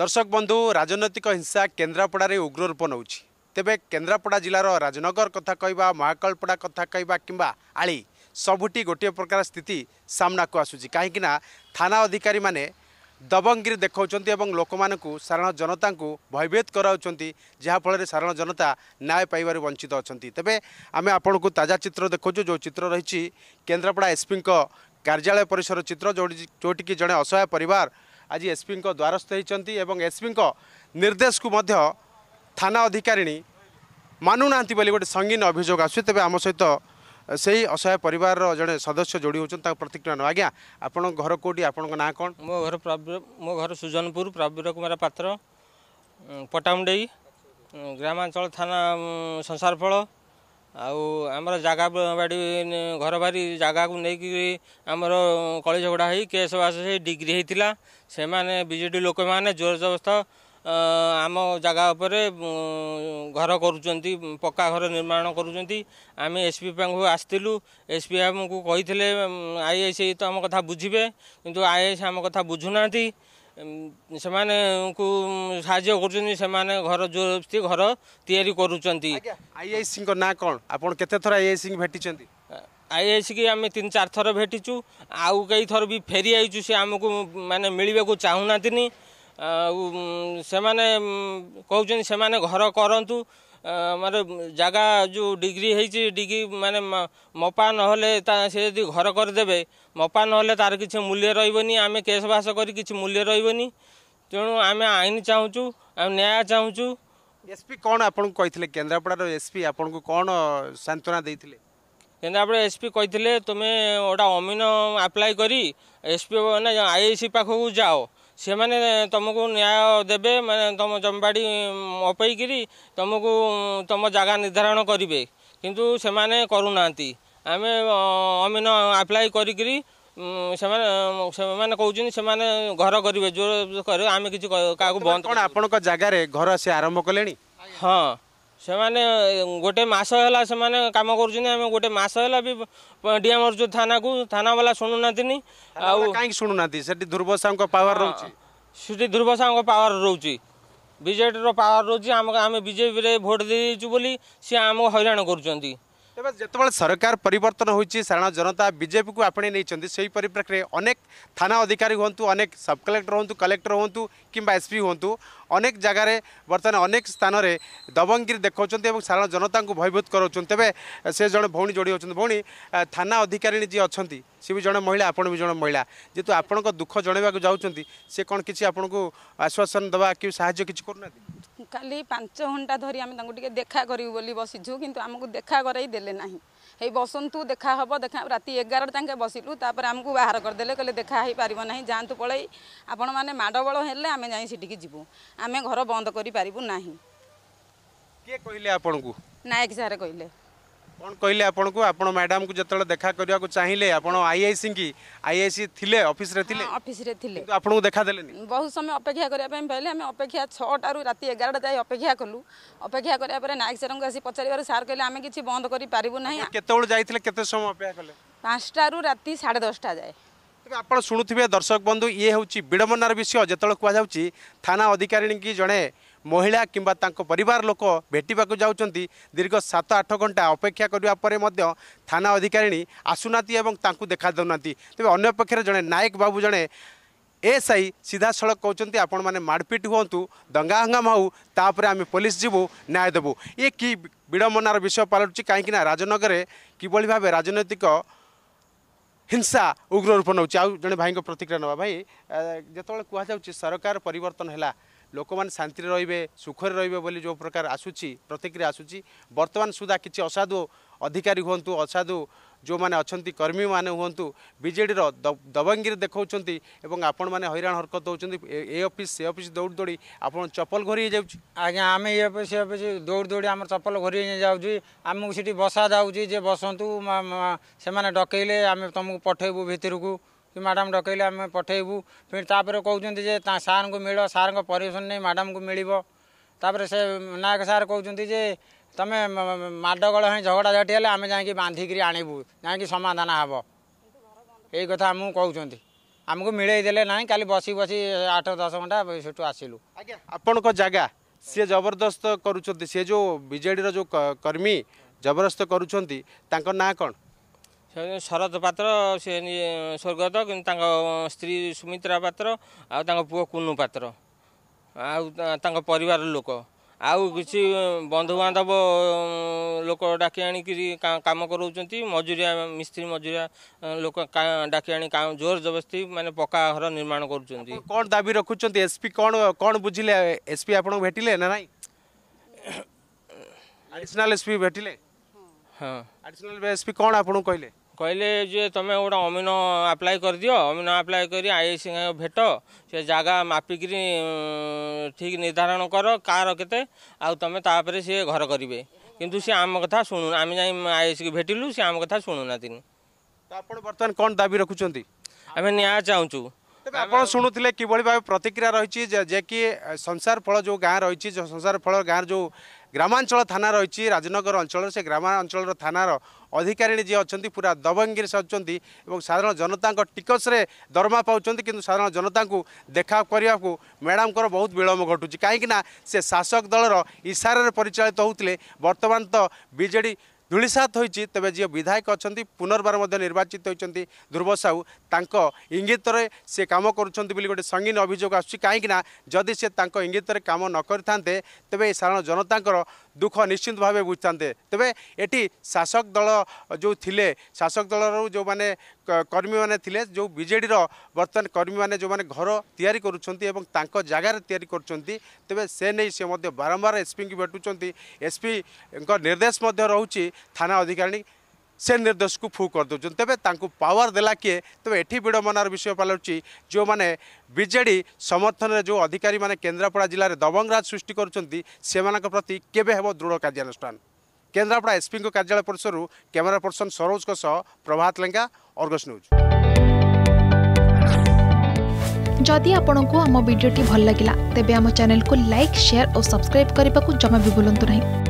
ଦର୍ଶକ ବନ୍ଧୁ ରାଜନୈତିକ ହିଂସା କେନ୍ଦ୍ରାପଡ଼ାରେ ଉଗ୍ର ରୂପ ନେଉଛି ତେବେ କେନ୍ଦ୍ରାପଡ଼ା ଜିଲ୍ଲାର ରାଜନଗର କଥା କହିବା ମହାକାଳପଡ଼ା କଥା କହିବା କିମ୍ବା ଆଳି ସବୁଠି ଗୋଟିଏ ପ୍ରକାର ସ୍ଥିତି ସାମ୍ନାକୁ ଆସୁଛି କାହିଁକିନା ଥାନା ଅଧିକାରୀମାନେ ଦବଙ୍ଗିରି ଦେଖାଉଛନ୍ତି ଏବଂ ଲୋକମାନଙ୍କୁ ସାଧାରଣ ଜନତାଙ୍କୁ ଭୟଭୀତ କରାଉଛନ୍ତି ଯାହାଫଳରେ ସାଧାରଣ ଜନତା ନ୍ୟାୟ ପାଇବାରୁ ବଞ୍ଚିତ ଅଛନ୍ତି ତେବେ ଆମେ ଆପଣଙ୍କୁ ତାଜା ଚିତ୍ର ଦେଖାଉଛୁ ଯେଉଁ ଚିତ୍ର ରହିଛି କେନ୍ଦ୍ରାପଡ଼ା ଏସ୍ପିଙ୍କ କାର୍ଯ୍ୟାଳୟ ପରିସର ଚିତ୍ର ଯେଉଁଠି ଯେଉଁଠିକି ଜଣେ ଅସହାୟ ପରିବାର ଆଜି ଏସ୍ପିଙ୍କ ଦ୍ୱାରସ୍ଥ ହୋଇଛନ୍ତି ଏବଂ ଏସ୍ପିଙ୍କ ନିର୍ଦ୍ଦେଶକୁ ମଧ୍ୟ ଥାନା ଅଧିକାରିଣୀ ମାନୁନାହାନ୍ତି ବୋଲି ଗୋଟେ ସଙ୍ଗୀନ ଅଭିଯୋଗ ଆସୁଛି ତେବେ ଆମ ସହିତ ସେହି ଅସହାୟ ପରିବାରର ଜଣେ ସଦସ୍ୟ ଯୋଡ଼ି ହେଉଛନ୍ତି ତାଙ୍କ ପ୍ରତିକ୍ରିୟା ନେବ ଆଜ୍ଞା ଆପଣଙ୍କ ଘର କେଉଁଠି ଆପଣଙ୍କ ନାଁ କ'ଣ ମୋ ଘର ମୋ ଘର ସୁଜନପୁର ପ୍ରବୀର କୁମାର ପାତ୍ର ପଟାମୁଣ୍ଡେଇ ଗ୍ରାମାଞ୍ଚଳ ଥାନା ସଂସାରଫଳ ଆଉ ଆମର ଜାଗା ବାଡ଼ି ଘର ବାରି ଜାଗାକୁ ନେଇକି ଆମର କଳି ଝଗଡ଼ା ହେଇ କେସ୍ ବାସ ହେଇ ଡିଗ୍ରୀ ହେଇଥିଲା ସେମାନେ ବିଜେଡ଼ି ଲୋକମାନେ ଜୋର ଜବସ୍ତ ଆମ ଜାଗା ଉପରେ ଘର କରୁଛନ୍ତି ପକ୍କା ଘର ନିର୍ମାଣ କରୁଛନ୍ତି ଆମେ ଏସ୍ପି ପାଖକୁ ଆସିଥିଲୁ ଏସ୍ ପି ଆମକୁ କହିଥିଲେ ଆଇ ସି ତ ଆମ କଥା ବୁଝିବେ କିନ୍ତୁ ଆଇ ସି ଆମ କଥା ବୁଝୁନାହାନ୍ତି ସେମାନଙ୍କୁ ସାହାଯ୍ୟ କରୁଛନ୍ତି ସେମାନେ ଘର ଜୋରସ୍ତି ଘର ତିଆରି କରୁଛନ୍ତି ଆଇଆଇସିଙ୍କ ନାଁ କ'ଣ ଆପଣ କେତେ ଥର ଆଇଆଇସି ଭେଟିଛନ୍ତି ଆଇଆଇସିକି ଆମେ ତିନି ଚାରି ଥର ଭେଟିଛୁ ଆଉ କେଇ ଥର ବି ଫେରି ଆଇଛୁ ସେ ଆମକୁ ମାନେ ମିଳିବାକୁ ଚାହୁଁନାହାନ୍ତିନି ଆଉ ସେମାନେ କହୁଛନ୍ତି ସେମାନେ ଘର କରନ୍ତୁ ମାନେ ଜାଗା ଯେଉଁ ଡିଗ୍ରୀ ହେଇଛି ଡିଗ୍ରୀ ମାନେ ମପା ନହେଲେ ତା ସେ ଯଦି ଘର କରିଦେବେ ମପା ନହେଲେ ତାର କିଛି ମୂଲ୍ୟ ରହିବନି ଆମେ କେସ୍ ବାସ କରି କିଛି ମୂଲ୍ୟ ରହିବନି ତେଣୁ ଆମେ ଆଇନ ଚାହୁଁଛୁ ଆମେ ନ୍ୟାୟ ଚାହୁଁଛୁ ଏସ୍ପି କ'ଣ ଆପଣଙ୍କୁ କହିଥିଲେ କେନ୍ଦ୍ରାପଡ଼ାର ଏସ୍ପି ଆପଣଙ୍କୁ କ'ଣ ସାନ୍ତ୍ୱନା ଦେଇଥିଲେ କେନ୍ଦ୍ରାପଡ଼ା ଏସ୍ପି କହିଥିଲେ ତୁମେ ଗୋଟେ ଅମିନ ଆପ୍ଲାଏ କରି ଏସ୍ପି ମାନେ ଆଇ ପାଖକୁ ଯାଅ ସେମାନେ ତୁମକୁ ନ୍ୟାୟ ଦେବେ ମାନେ ତୁମ ଜମିବାଡ଼ି ଅପେଇକିରି ତୁମକୁ ତୁମ ଜାଗା ନିର୍ଦ୍ଧାରଣ କରିବେ କିନ୍ତୁ ସେମାନେ କରୁନାହାନ୍ତି ଆମେ ଅମିନ ଆପ୍ଲାଏ କରିକିରି ସେମାନେ ସେମାନେ କହୁଛନ୍ତି ସେମାନେ ଘର କରିବେ ଯୋଉ କରିବେ ଆମେ କିଛି କାହାକୁ ବନ୍ଦ କ'ଣ ଆପଣଙ୍କ ଜାଗାରେ ଘର ସେ ଆରମ୍ଭ କଲେଣି ହଁ ସେମାନେ ଗୋଟେ ମାସ ହେଲା ସେମାନେ କାମ କରୁଛନ୍ତି ଆମେ ଗୋଟେ ମାସ ହେଲା ବି ଡିଆଁ ମାରୁଛୁ ଥାନାକୁ ଥାନାବାଲା ଶୁଣୁନାହାନ୍ତିନି ଆଉ କାହିଁକି ଶୁଣୁନାହାନ୍ତି ସେଠି ଦୁର୍ବସାଙ୍କ ପାୱାର ରହୁଛି ସେଠି ଦୁର୍ବସାଙ୍କ ପାୱାର ରହୁଛି ବିଜେଡ଼ିର ପାୱାର ରହୁଛି ଆମ ଆମେ ବିଜେପିରେ ଭୋଟ ଦେଇଛୁ ବୋଲି ସିଏ ଆମକୁ ହଇରାଣ କରୁଛନ୍ତି तपाईँ जतिबेला सरकार परिवर्तन हुन्छ साधारण जनता विजेपिको आपणे नै सही परिप्रेक्षा अनेक थाना अधिकारी अधिकु अनेक सब कलेक्टर हुन्नु कलेक्टर हुन् कम्बा एसपी हुन्ु अनेक जग्गा बर्तन अनेक स्थान स्थानले दबङ्गिरी देखाउँछ सारण जनता को भयभूत गराउँछ तेबे सेजे भउडि भौँ थान अधिकारिणी जि अहिले जे महिला आपणी जे महिला जि त आपणको दुःख जनैवाकु जाउँछ सि कन आश्वासन दवा कि सायद ଖାଲି ପାଞ୍ଚ ଘଣ୍ଟା ଧରି ଆମେ ତାଙ୍କୁ ଟିକେ ଦେଖା କରିବୁ ବୋଲି ବସିଛୁ କିନ୍ତୁ ଆମକୁ ଦେଖା କରାଇ ଦେଲେ ନାହିଁ ହେଇ ବସନ୍ତୁ ଦେଖା ହେବ ଦେଖା ରାତି ଏଗାରରେ ତାଙ୍କେ ବସିଲୁ ତାପରେ ଆମକୁ ବାହାର କରିଦେଲେ କହିଲେ ଦେଖା ହେଇପାରିବ ନାହିଁ ଯାଆନ୍ତୁ ପଳେଇ ଆପଣମାନେ ମାଡ଼ବଳ ହେଲେ ଆମେ ଯାଇ ସେଠିକି ଯିବୁ ଆମେ ଘର ବନ୍ଦ କରିପାରିବୁ ନାହିଁ କିଏ କହିଲେ ଆପଣଙ୍କୁ ନାୟକ ସାର୍ କହିଲେ କ'ଣ କହିଲେ ଆପଣଙ୍କୁ ଆପଣ ମ୍ୟାଡ଼ାମ୍କୁ ଯେତେବେଳେ ଦେଖା କରିବାକୁ ଚାହିଁଲେ ଆପଣ ଆଇଆଇସି କି ଆଇଆଇସି ଥିଲେ ଅଫିସରେ ଥିଲେ ଅଫିସରେ ଥିଲେ ଆପଣଙ୍କୁ ଦେଖା ଦେଲେନି ବହୁତ ସମୟ ଅପେକ୍ଷା କରିବା ପାଇଁ ପାଇଲେ ଆମେ ଅପେକ୍ଷା ଛଅଟାରୁ ରାତି ଏଗାରଟା ଯାଏ ଅପେକ୍ଷା କଲୁ ଅପେକ୍ଷା କରିବା ପରେ ନାୟକ ସାର୍ଙ୍କୁ ଆସି ପଚାରିବାରୁ ସାର୍ କହିଲେ ଆମେ କିଛି ବନ୍ଦ କରିପାରିବୁ ନାହିଁ କେତେବେଳେ ଯାଇଥିଲେ କେତେ ସମୟ ଅପେକ୍ଷା କଲେ ପାଞ୍ଚଟାରୁ ରାତି ସାଢ଼େ ଦଶଟା ଯାଏ ଆପଣ ଶୁଣୁଥିବେ ଦର୍ଶକ ବନ୍ଧୁ ଇଏ ହେଉଛି ବିଡ଼ମ୍ବନାର ବିଷୟ ଯେତେବେଳେ କୁହାଯାଉଛି ଥାନା ଅଧିକାରୀଙ୍କୁ ଜଣେ ମହିଳା କିମ୍ବା ତାଙ୍କ ପରିବାର ଲୋକ ଭେଟିବାକୁ ଯାଉଛନ୍ତି ଦୀର୍ଘ ସାତ ଆଠ ଘଣ୍ଟା ଅପେକ୍ଷା କରିବା ପରେ ମଧ୍ୟ ଥାନା ଅଧିକାରିଣୀ ଆସୁନାହାନ୍ତି ଏବଂ ତାଙ୍କୁ ଦେଖା ଦେଉନାହାନ୍ତି ତେବେ ଅନ୍ୟ ପକ୍ଷରେ ଜଣେ ନାୟକ ବାବୁ ଜଣେ ଏସ୍ଆଇ ସିଧାସଳଖ କହୁଛନ୍ତି ଆପଣମାନେ ମାଡ଼ପିଟ ହୁଅନ୍ତୁ ଦଙ୍ଗା ହଙ୍ଗାମା ହେଉ ତାପରେ ଆମେ ପୋଲିସ ଯିବୁ ନ୍ୟାୟ ଦେବୁ ଇଏ କି ବିଡ଼ମ୍ବନାର ବିଷୟ ପାଲଟୁଛି କାହିଁକିନା ରାଜନଗରରେ କିଭଳି ଭାବେ ରାଜନୈତିକ ହିଂସା ଉଗ୍ର ରୂପ ନେଉଛି ଆଉ ଜଣେ ଭାଇଙ୍କ ପ୍ରତିକ୍ରିୟା ନେବା ଭାଇ ଯେତେବେଳେ କୁହାଯାଉଛି ସରକାର ପରିବର୍ତ୍ତନ ହେଲା ଲୋକମାନେ ଶାନ୍ତିରେ ରହିବେ ସୁଖରେ ରହିବେ ବୋଲି ଯେଉଁ ପ୍ରକାର ଆସୁଛି ପ୍ରତିକ୍ରିୟା ଆସୁଛି ବର୍ତ୍ତମାନ ସୁଦ୍ଧା କିଛି ଅସାଧୁ ଅଧିକାରୀ ହୁଅନ୍ତୁ ଅସାଧୁ ଯେଉଁମାନେ ଅଛନ୍ତି କର୍ମୀମାନେ ହୁଅନ୍ତୁ ବିଜେଡ଼ିର ଦବଙ୍ଗିରି ଦେଖାଉଛନ୍ତି ଏବଂ ଆପଣମାନେ ହଇରାଣ ହରକତ ହେଉଛନ୍ତି ଏ ଅଫିସ୍ ସେ ଅଫିସ୍ ଦୌଡ଼ି ଦୌଡ଼ି ଆପଣ ଚପଲ ଘୋରି ହେଇଯାଉଛି ଆଜ୍ଞା ଆମେ ଏ ଅଫିସ୍ ସେ ଅଫିସ୍ ଦୌଡ଼ି ଦୌଡ଼ି ଆମର ଚପଲ ଘୋରି ହେଇଯାଉଛି ଆମକୁ ସେଠି ବସା ଯାଉଛି ଯେ ବସନ୍ତୁ ସେମାନେ ଡକେଇଲେ ଆମେ ତୁମକୁ ପଠେଇବୁ ଭିତରକୁ कि म्याडम डकैले जे फर चाहिँ सार सार परिवर्सन नै तापर से नायक सार जे तम माडगढ है झगडा झाटि बान्धिक आणबु जाँक समाधान हे यो कथाम किैदेले नै कालि बसि बसि आठ दस घन्टा आसल आप जा सि जबरदस्त गरु जो विजेडि जो कर्मी जबरदस्त गरु नाँ कन् ଶରତ ପାତ୍ର ସେ ସ୍ୱର୍ଗତ କିନ୍ତୁ ତାଙ୍କ ସ୍ତ୍ରୀ ସୁମିତ୍ରା ପାତ୍ର ଆଉ ତାଙ୍କ ପୁଅ କୁନୁ ପାତ୍ର ଆଉ ତାଙ୍କ ପରିବାର ଲୋକ ଆଉ କିଛି ବନ୍ଧୁବାନ୍ଧବ ଲୋକ ଡାକି ଆଣିକିରି କାମ କରାଉଛନ୍ତି ମଜୁରିଆ ମିସ୍ତ୍ରୀ ମଜୁରିଆ ଲୋକ ଡାକି ଆଣି ଜୋର ଜବରଦସ୍ତି ମାନେ ପକ୍କା ଘର ନିର୍ମାଣ କରୁଛନ୍ତି କ'ଣ ଦାବି ରଖୁଛନ୍ତି ଏସ୍ପି କ'ଣ କ'ଣ ବୁଝିଲେ ଏସ୍ପି ଆପଣଙ୍କୁ ଭେଟିଲେ ନା ନାହିଁ ଆଡ଼ିସନାଲ୍ ଏସ୍ପି ଭେଟିଲେ ହଁ ଆଡ଼ିସନାଲ୍ ଏସ୍ପି କ'ଣ ଆପଣଙ୍କୁ କହିଲେ କହିଲେ ଯେ ତୁମେ ଗୋଟେ ଅମିନ ଆପ୍ଲାଏ କରିଦିଅ ଅମିନ ଆପ୍ଲାଏ କରି ଆଇଏସି ଭେଟ ସେ ଜାଗା ମାପିକିରି ଠିକ୍ ନିର୍ଦ୍ଧାରଣ କର କାହାର କେତେ ଆଉ ତୁମେ ତାପରେ ସିଏ ଘର କରିବେ କିନ୍ତୁ ସିଏ ଆମ କଥା ଶୁଣୁ ଆମେ ଯାଇ ଆଇଏସିକୁ ଭେଟିଲୁ ସିଏ ଆମ କଥା ଶୁଣୁନାହାନ୍ତିନି ତ ଆପଣ ବର୍ତ୍ତମାନ କ'ଣ ଦାବି ରଖୁଛନ୍ତି ଆମେ ନ୍ୟାୟ ଚାହୁଁଛୁ ଆପଣ ଶୁଣୁଥିଲେ କିଭଳି ଭାବେ ପ୍ରତିକ୍ରିୟା ରହିଛି ଯେ କି ସଂସାର ଫଳ ଯେଉଁ ଗାଁ ରହିଛି ସଂସାର ଫଳ ଗାଁର ଯେଉଁ ଗ୍ରାମାଞ୍ଚଳ ଥାନା ରହିଛି ରାଜନଗର ଅଞ୍ଚଳର ସେ ଗ୍ରାମାଞ୍ଚଳର ଥାନାର ଅଧିକାରିଣୀ ଯିଏ ଅଛନ୍ତି ପୁରା ଦବଙ୍ଗୀରେ ସେ ଅଛନ୍ତି ଏବଂ ସାଧାରଣ ଜନତାଙ୍କ ଟିକସରେ ଦରମା ପାଉଛନ୍ତି କିନ୍ତୁ ସାଧାରଣ ଜନତାଙ୍କୁ ଦେଖା କରିବାକୁ ମ୍ୟାଡ଼ାମଙ୍କର ବହୁତ ବିଳମ୍ବ ଘଟୁଛି କାହିଁକିନା ସେ ଶାସକ ଦଳର ଇସାରାରେ ପରିଚାଳିତ ହେଉଥିଲେ ବର୍ତ୍ତମାନ ତ ବିଜେଡ଼ି धुलीसात्ति तपाईँ जिउ विधायक अहिले पुनर्वारमा निर्वाचित हुन्छ ध्रुव साहु इङ्गित सि काम गरुन्छ बोली गए सङ्गीन अभियोग आसु काहीँक से इंगित इङ्गित काम नकथा तपाईँ साधारण जनताको दुःख निश्चित भावे बुझिथाँदै तपाईँ एटी शासक दल जो ले शासक दलहरू जो म কর্মীমানে ଥିଲେ ଯେଉଁ ବିଜେଡ଼ିର ବର୍ତ୍ତମାନ କର୍ମୀମାନେ ଯେଉଁମାନେ ଘର ତିଆରି କରୁଛନ୍ତି ଏବଂ ତାଙ୍କ ଜାଗାରେ ତିଆରି କରୁଛନ୍ତି ତେବେ ସେ ନେଇ ସେ ମଧ୍ୟ ବାରମ୍ବାର ଏସ୍ପିଙ୍କୁ ଭେଟୁଛନ୍ତି ଏସ୍ପିଙ୍କ ନିର୍ଦ୍ଦେଶ ମଧ୍ୟ ରହୁଛି ଥାନା ଅଧିକାରୀ ସେ ନିର୍ଦ୍ଦେଶକୁ ଫୁ କରିଦେଉଛନ୍ତି ତେବେ ତାଙ୍କୁ ପାୱାର ଦେଲା କିଏ ତେବେ ଏଠି ବିଡ଼ମ୍ବନାର ବିଷୟ ପାଲଟୁଛି ଯେଉଁମାନେ ବିଜେଡ଼ି ସମର୍ଥନରେ ଯେଉଁ ଅଧିକାରୀମାନେ କେନ୍ଦ୍ରାପଡ଼ା ଜିଲ୍ଲାରେ ଦବଙ୍ଗରାଜ ସୃଷ୍ଟି କରୁଛନ୍ତି ସେମାନଙ୍କ ପ୍ରତି କେବେ ହେବ ଦୃଢ଼ କାର୍ଯ୍ୟାନୁଷ୍ଠାନ केन्द्रापड़ा एसपी कार्यालय परिसर कैमेरा पर्सन सरोज प्रभात लेंगा अर्गस न्यूज जदि आपण आम भिडी भल लगा तेब चेल को लाइक सेयार और सब्सक्राइब करने को जमा भी बुलां नहीं